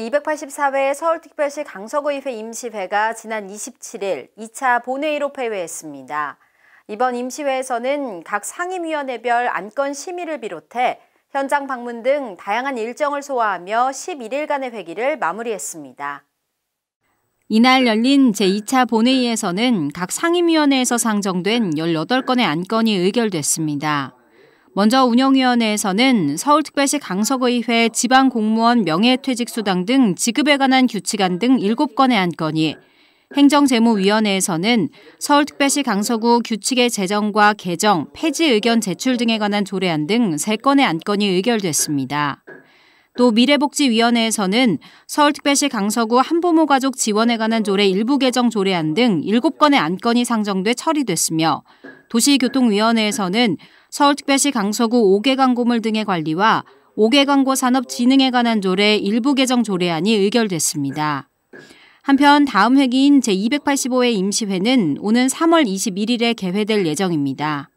제284회 서울특별시 강서구의회 임시회가 지난 27일 2차 본회의로 폐회했습니다. 이번 임시회에서는 각 상임위원회별 안건 심의를 비롯해 현장 방문 등 다양한 일정을 소화하며 11일간의 회기를 마무리했습니다. 이날 열린 제2차 본회의에서는 각 상임위원회에서 상정된 18건의 안건이 의결됐습니다. 먼저 운영위원회에서는 서울특별시 강서구의회 지방공무원 명예퇴직수당 등 지급에 관한 규칙안 등 7건의 안건이 행정재무위원회에서는 서울특별시 강서구 규칙의 제정과 개정, 폐지 의견 제출 등에 관한 조례안 등 3건의 안건이 의결됐습니다. 또 미래복지위원회에서는 서울특별시 강서구 한부모 가족 지원에 관한 조례 일부 개정 조례안 등 7건의 안건이 상정돼 처리됐으며 도시교통위원회에서는 서울특별시 강서구 5개 광고물 등의 관리와 5개 광고 산업 진흥에 관한 조례 일부 개정 조례안이 의결됐습니다. 한편 다음 회기인 제285회 임시회는 오는 3월 21일에 개회될 예정입니다.